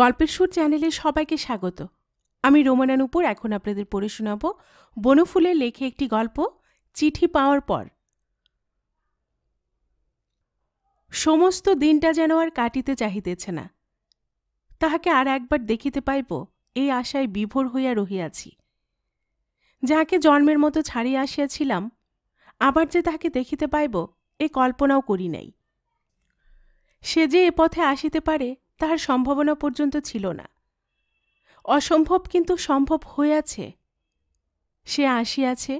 গল্পের সুর চ্যানেলে সবাইকে স্বাগত আমি রোমানা নুপুর এখন আপনাদের পড়ে শোনাব বনফুলের লেখে একটি গল্প চিঠি পাওয়ার পর সমস্ত দিনটা যেন আর কাটিতে চাহিতেছে না তাহাকে আর একবার দেখিতে পাইব এই আশায় বিভোর হইয়া রহিয়াছি যাহাকে জন্মের মতো ছাড়িয়া আসিয়াছিলাম আবার যে তাহাকে দেখিতে পাইব এ কল্পনাও করি নাই সে যে এ পথে আসিতে পারে তাহার সম্ভাবনা পর্যন্ত ছিল না অসম্ভব কিন্তু সম্ভব হইয়াছে সে আসিয়াছে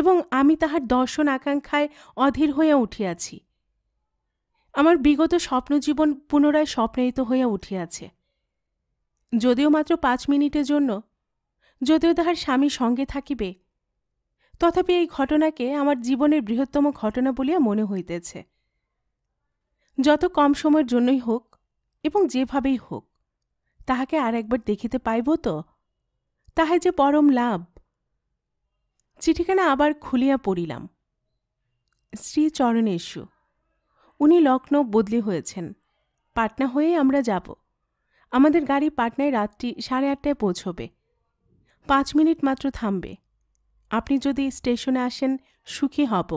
এবং আমি তাহার দর্শন আকাঙ্ক্ষায় অধীর হইয়া উঠিয়াছি আমার বিগত স্বপ্নজীবন পুনরায় স্বপ্নায়িত হইয়া উঠিয়াছে যদিও মাত্র পাঁচ মিনিটের জন্য যদিও তাহার স্বামী সঙ্গে থাকিবে তথাপি এই ঘটনাকে আমার জীবনের বৃহত্তম ঘটনা বলিয়া মনে হইতেছে যত কম সময়ের জন্যই হোক এবং যেভাবেই হোক তাহাকে আর একবার দেখিতে পাইব তো তাহে যে পরম লাভ চিঠিখানা আবার খুলিয়া পড়িলাম শ্রী চরণেশু উনি লখনৌ বদলি হয়েছেন পাটনা হয়ে আমরা যাব আমাদের গাড়ি পাটনায় রাত্রি সাড়ে আটটায় পৌঁছবে পাঁচ মিনিট মাত্র থামবে আপনি যদি স্টেশনে আসেন সুখী হব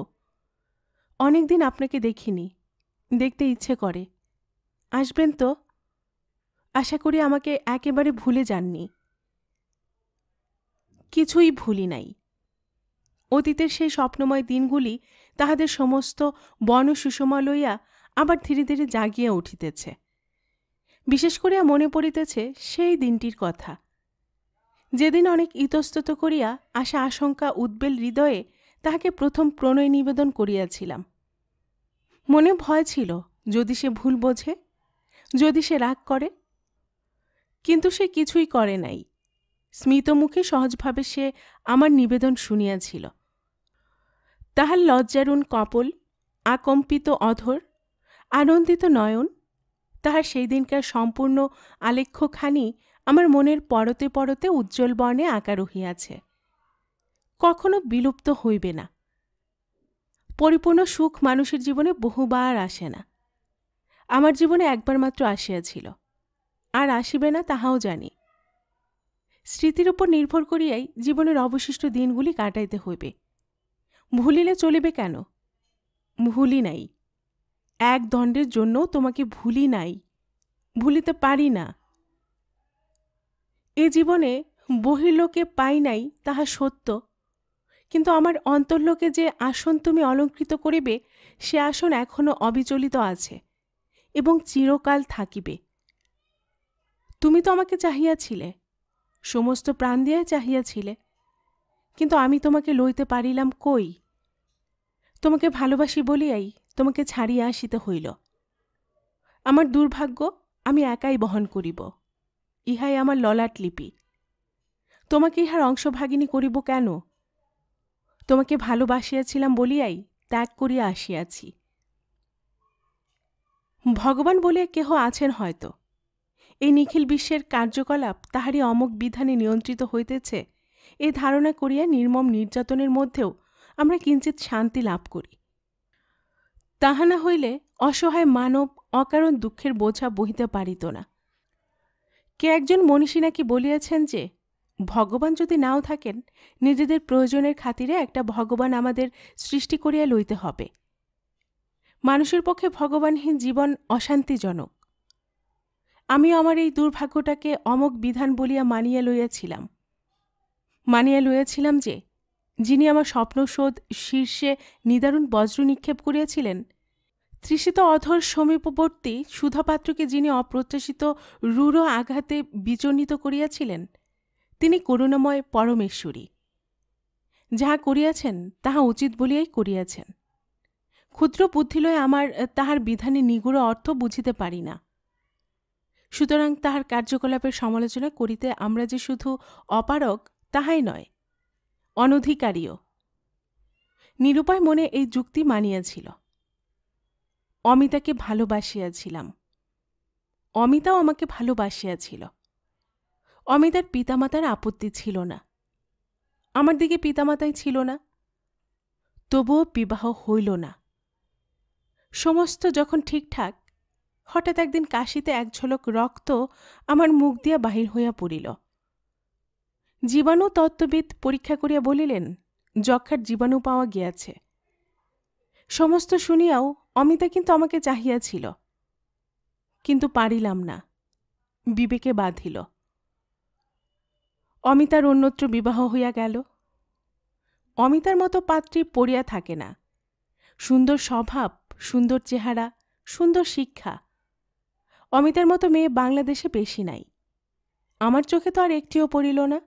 অনেকদিন আপনাকে দেখিনি দেখতে ইচ্ছে করে আসবেন তো আশা করি আমাকে একেবারে ভুলে যাননি কিছুই ভুলি নাই অতীতের সেই স্বপ্নময় দিনগুলি তাহাদের সমস্ত বন সুষমা লইয়া আবার ধীরে ধীরে জাগিয়া উঠিতেছে বিশেষ করিয়া মনে পড়িতেছে সেই দিনটির কথা যেদিন অনেক ইতস্তত করিয়া আশা আশঙ্কা উদ্বেল হৃদয়ে তাহাকে প্রথম প্রণয় নিবেদন করিয়াছিলাম মনে ভয় ছিল যদি সে ভুল বোঝে যদি সে রাগ করে কিন্তু সে কিছুই করে নাই স্মিত মুখে সহজভাবে সে আমার নিবেদন শুনিয়াছিল তাহার লজ্জারুণ কপল আকম্পিত অধর আনন্দিত নয়ন তাহার সেই দিনকার সম্পূর্ণ আলেখ্যখানি আমার মনের পরতে পরতে উজ্জ্বল বর্ণে আঁকা রহিয়াছে কখনো বিলুপ্ত হইবে না পরিপূর্ণ সুখ মানুষের জীবনে বহুবার আসে না আমার জীবনে একবার মাত্র আসিয়াছিল আর আসিবে না তাহাও জানি স্মৃতির উপর নির্ভর করিয়াই জীবনের অবশিষ্ট দিনগুলি কাটাইতে হইবে ভুলিলে চলিবে কেন ভুলি নাই এক দণ্ডের জন্য তোমাকে ভুলি নাই ভুলিতে পারি না এ জীবনে বহির্লোকে পাই নাই তাহা সত্য কিন্তু আমার অন্তর্লোকে যে আসন তুমি অলঙ্কৃত করিবে সে আসন এখনও অবিচলিত আছে এবং চিরকাল থাকিবে তুমি তো আমাকে চাহিয়াছিলে সমস্ত প্রাণ দিয়ে চাহিয়াছিলে কিন্তু আমি তোমাকে লইতে পারিলাম কই তোমাকে ভালোবাসি বলিয়াই তোমাকে ছাড়িয়া আসিতে হইল আমার দুর্ভাগ্য আমি একাই বহন করিব ইহাই আমার ললাট লিপি তোমাকে ইহার অংশভাগিনী করিব কেন তোমাকে ভালোবাসিয়াছিলাম বলিয়াই ত্যাগ করিয়া আসিয়াছি ভগবান বলিয়া কেহ আছেন হয়তো এই নিখিল বিশ্বের কার্যকলাপ তাহারই অমক বিধানে নিয়ন্ত্রিত হইতেছে এ ধারণা করিয়া নির্মম নির্যাতনের মধ্যেও আমরা কিঞ্চিত শান্তি লাভ করি তাহা না হইলে অসহায় মানব অকারণ দুঃখের বোঝা বহিতে পারিত না কে একজন মনীষী নাকি বলিয়াছেন যে ভগবান যদি নাও থাকেন নিজেদের প্রয়োজনের খাতিরে একটা ভগবান আমাদের সৃষ্টি করিয়া লইতে হবে মানুষের পক্ষে ভগবানহীন জীবন অশান্তিজনক আমি আমার এই দুর্ভাগ্যটাকে অমক বিধান বলিয়া মানিয়া লইয়াছিলাম মানিয়া লইয়াছিলাম যে যিনি আমার স্বপ্নশোধ শীর্ষে নিদারুণ বজ্র নিক্ষেপ করিয়াছিলেন তৃষিত অধর সমীপবর্তী সুধাপাত্রকে যিনি অপ্রত্যাশিত রূঢ় আঘাতে বিচর্ণিত করিয়াছিলেন তিনি করুণাময় পরমেশ্বরী যাহা করিয়াছেন তাহা উচিত বলিয়াই করিয়াছেন ক্ষুদ্র বুদ্ধিলয়ে আমার তাহার বিধানে নিগুড় অর্থ বুঝিতে পারি না সুতরাং তাহার কার্যকলাপের সমালোচনা করিতে আমরা যে শুধু অপারক তাহাই নয় অনধিকারীও নিরুপায় মনে এই যুক্তি মানিয়াছিল অমিতাকে ভালোবাসিয়াছিলাম অমিতাও আমাকে ভালোবাসিয়াছিল অমিতার পিতামাতার আপত্তি ছিল না আমার দিকে পিতামাতাই ছিল না তবুও বিবাহ হইল না সমস্ত যখন ঠিকঠাক হঠাৎ একদিন কাশিতে এক ঝলক রক্ত আমার মুখ দিয়া বাহির হইয়া পড়িল জীবাণু তত্ত্ববিদ পরীক্ষা করিয়া বলিলেন যক্ষার জীবাণু পাওয়া গিয়াছে সমস্ত শুনিয়াও অমিতা কিন্তু আমাকে চাহিয়াছিল কিন্তু পারিলাম না বিবেকে বাঁধিল অমিতার অন্যত্র বিবাহ হইয়া গেল অমিতার মতো পাত্রী পড়িয়া থাকে না সুন্দর স্বভাব সুন্দর চেহারা সুন্দর শিক্ষা অমিতার মতো মেয়ে বাংলাদেশে বেশি নাই আমার চোখে তো আর একটিও পড়িল না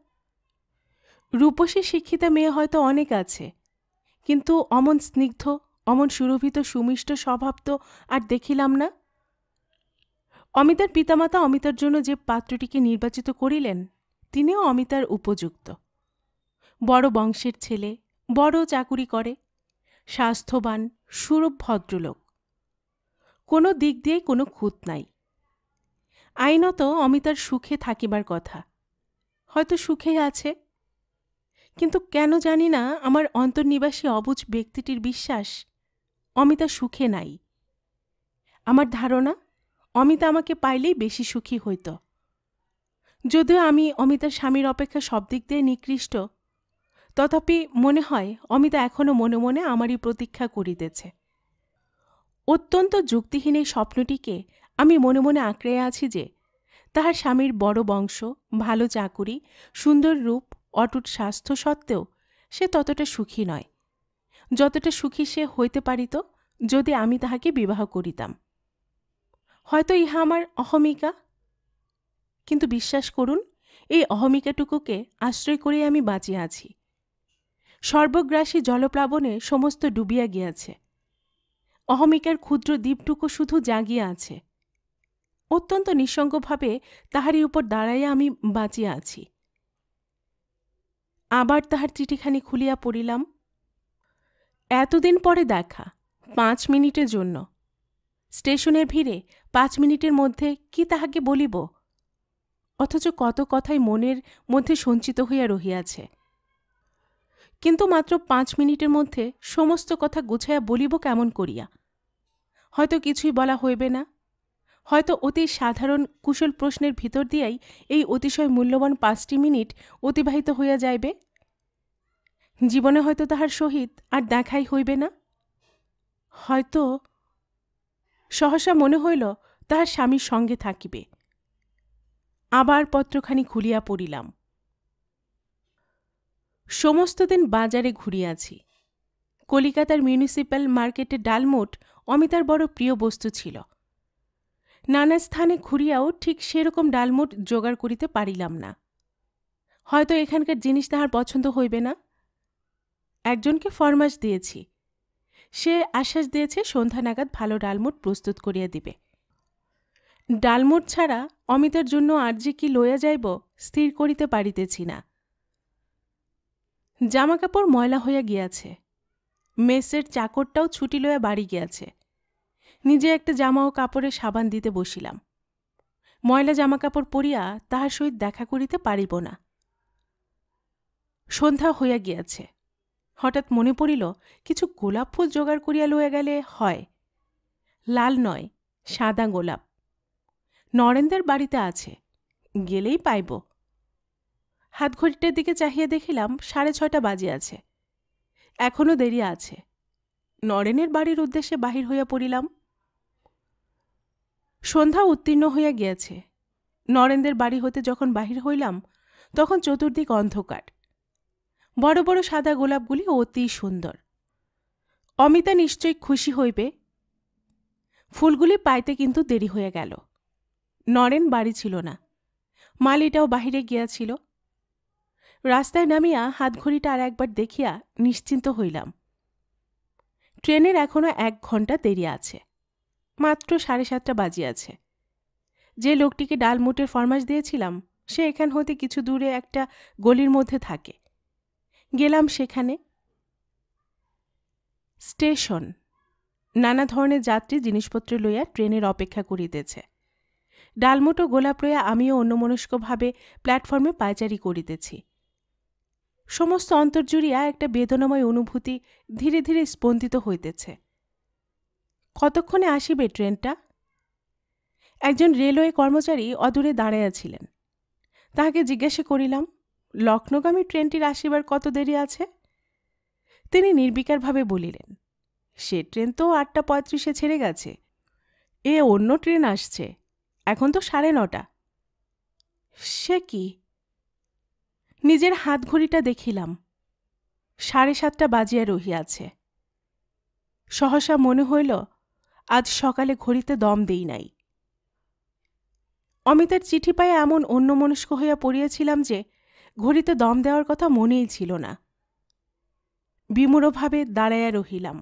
রূপসী শিক্ষিতা মেয়ে হয়তো অনেক আছে কিন্তু অমন স্নিগ্ধ অমন সুরভিত সুমিষ্ট স্বভাব তো আর দেখিলাম না অমিতার পিতামাতা অমিতার জন্য যে পাত্রটিকে নির্বাচিত করিলেন তিনিও অমিতার উপযুক্ত বড় বংশের ছেলে বড় চাকুরি করে স্বাস্থ্যবান সুরভ ভদ্রলোক কোনো দিক দিয়েই কোনো খুঁত নাই আইনত অমিতার সুখে থাকিবার কথা হয়তো সুখেই আছে কিন্তু কেন জানি না আমার অন্তর্নিবাসী অবুজ ব্যক্তিটির বিশ্বাস অমিতা সুখে নাই আমার ধারণা অমিতা আমাকে পাইলেই বেশি সুখী হইত যদিও আমি অমিতার স্বামীর অপেক্ষা সব দিক দিয়ে নিকৃষ্ট তথাপি মনে হয় অমিতা এখনও মনে মনে আমারই প্রতীক্ষা করিতেছে অত্যন্ত যুক্তিহীন এই স্বপ্নটিকে আমি মনে মনে আঁকড়ে আছি যে তাহার স্বামীর বড় বংশ ভালো চাকুরি সুন্দর রূপ অটুট স্বাস্থ্য সত্ত্বেও সে ততটা সুখী নয় যতটা সুখী সে হইতে পারিত যদি আমি তাহাকে বিবাহ করিতাম হয়তো ইহা আমার অহমিকা কিন্তু বিশ্বাস করুন এই অহমিকাটুকুকে আশ্রয় করে আমি বাঁচিয়া আছি সর্বগ্রাসী জলপ্লাবনে সমস্ত ডুবিয়া গিয়াছে অহমিকার ক্ষুদ্র দ্বীপটুকু শুধু জাগিয়া আছে অত্যন্ত নিঃসঙ্গভাবে তাহারই উপর দাঁড়াইয়া আমি বাঁচিয়া আছি আবার তাহার চিঠিখানি খুলিয়া পড়িলাম এতদিন পরে দেখা পাঁচ মিনিটের জন্য স্টেশনের ভিড়ে পাঁচ মিনিটের মধ্যে কি তাহাকে বলিব অথচ কত কথাই মনের মধ্যে সঞ্চিত হইয়া রহিয়াছে কিন্তু মাত্র পাঁচ মিনিটের মধ্যে সমস্ত কথা গুছাইয়া বলিব কেমন করিয়া হয়তো কিছুই বলা হইবে না হয়তো অতি সাধারণ কুশল প্রশ্নের ভিতর দিয়াই এই অতিশয় মূল্যবান পাঁচটি মিনিট অতিবাহিত হইয়া যাইবে জীবনে হয়তো তাহার সহিত আর দেখাই হইবে না হয়তো সহসা মনে হইল তাহার স্বামীর সঙ্গে থাকিবে আবার পত্রখানি খুলিয়া পড়িলাম সমস্ত দিন বাজারে ঘুরিয়াছি কলিকাতার মিউনিসিপ্যাল মার্কেটে ডালমোট অমিতার বড় প্রিয় বস্তু ছিল নানা স্থানে ঘুরিয়াও ঠিক সেরকম ডালমোট জোগাড় করিতে পারিলাম না হয়তো এখানকার জিনিস তাহার পছন্দ হইবে না একজনকে ফরমাস দিয়েছি সে আশ্বাস দিয়েছে সন্ধ্যা নাগাদ ভালো ডালমোট প্রস্তুত করিয়া দিবে ডালমোট ছাড়া অমিতার জন্য আর যে কি লইয়া যাইব স্থির করিতে পারিতেছি না জামাকাপড় ময়লা হইয়া গিয়াছে মেসের চাকরটাও ছুটি লইয়া বাড়ি গিয়াছে নিজে একটা জামা ও কাপড়ে সাবান দিতে বসিলাম ময়লা জামাকাপড় পরিয়া তাহার সহিত দেখা করিতে পারিব না সন্ধ্যা হইয়া গিয়াছে হঠাৎ মনে পড়িল কিছু গোলাপ ফুল জোগাড় করিয়া লইয়া গেলে হয় লাল নয় সাদা গোলাপ নরেন্দ্রের বাড়িতে আছে গেলেই পাইব হাত ঘড়িটার দিকে চাহিয়ে দেখিলাম সাড়ে ছয়টা বাজে আছে এখনও দেরি আছে নরেনের বাড়ির উদ্দেশ্যে বাহির হইয়া পড়িলাম সন্ধ্যা উত্তীর্ণ হইয়া গিয়াছে নরেন্দ্রের বাড়ি হতে যখন বাহির হইলাম তখন চতুর্দিক অন্ধকার বড় বড় সাদা গোলাপগুলি অতি সুন্দর অমিতা নিশ্চয়ই খুশি হইবে ফুলগুলি পাইতে কিন্তু দেরি হয়ে গেল নরেন বাড়ি ছিল না মালিটাও বাহিরে গিয়াছিল রাস্তায় নামিয়া হাতঘড়িটা আর একবার দেখিয়া নিশ্চিন্ত হইলাম ট্রেনের এখনও এক ঘন্টা দেরি আছে মাত্র সাড়ে সাতটা বাজিয়াছে যে লোকটিকে ডালমুটের ফরমাস দিয়েছিলাম সে এখান হতে কিছু দূরে একটা গলির মধ্যে থাকে গেলাম সেখানে স্টেশন নানা ধরনের যাত্রী জিনিসপত্র লইয়া ট্রেনের অপেক্ষা করিতেছে ডালমুটো রইয়া আমিও অন্যমনস্কভাবে প্ল্যাটফর্মে পায়চারি করিতেছি সমস্ত অন্তর্জুড়িয়া একটা বেদনাময় অনুভূতি ধীরে ধীরে স্পন্দিত হইতেছে কতক্ষণে আসিবে ট্রেনটা একজন রেলওয়ে কর্মচারী অদূরে দাঁড়াইয়াছিলেন তাহাকে জিজ্ঞাসা করিলাম লক্ষ্ণগামী ট্রেনটির আসিবার কত দেরি আছে তিনি নির্বিকারভাবে বলিলেন সে ট্রেন তো আটটা পঁয়ত্রিশে ছেড়ে গেছে এ অন্য ট্রেন আসছে এখন তো সাড়ে নটা সে কি নিজের হাত ঘড়িটা দেখিলাম সাড়ে সাতটা বাজিয়া রহিয়াছে সহসা মনে হইল আজ সকালে ঘড়িতে দম দেই নাই অমিতার চিঠি পায়ে এমন অন্যমনস্ক হইয়া পড়িয়াছিলাম যে ঘড়িতে দম দেওয়ার কথা মনেই ছিল না বিমূঢ়ভাবে দাঁড়াইয়া রহিলাম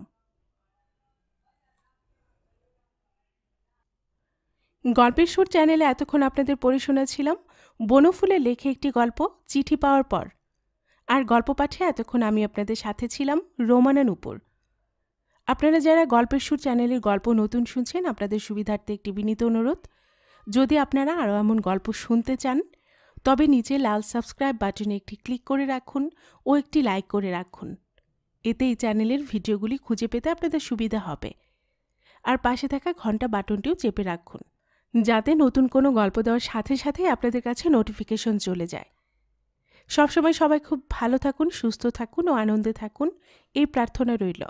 গল্পের সুর চ্যানেলে এতক্ষণ আপনাদের পড়ে শুনেছিলাম বনফুলে লেখে একটি গল্প চিঠি পাওয়ার পর আর গল্প পাঠে এতক্ষণ আমি আপনাদের সাথে ছিলাম রোমানা নূপুর আপনারা যারা গল্পের সুর চ্যানেলের গল্প নতুন শুনছেন আপনাদের সুবিধার্থে একটি বিনীত অনুরোধ যদি আপনারা আরও এমন গল্প শুনতে চান তবে নিচে লাল সাবস্ক্রাইব বাটনে একটি ক্লিক করে রাখুন ও একটি লাইক করে রাখুন এতে এই চ্যানেলের ভিডিওগুলি খুঁজে পেতে আপনাদের সুবিধা হবে আর পাশে থাকা ঘন্টা বাটনটিও চেপে রাখুন যাতে নতুন কোনো গল্প দেওয়ার সাথে সাথে আপনাদের কাছে নোটিফিকেশন চলে যায় সবসময় সবাই খুব ভালো থাকুন সুস্থ থাকুন ও আনন্দে থাকুন এই প্রার্থনা রইল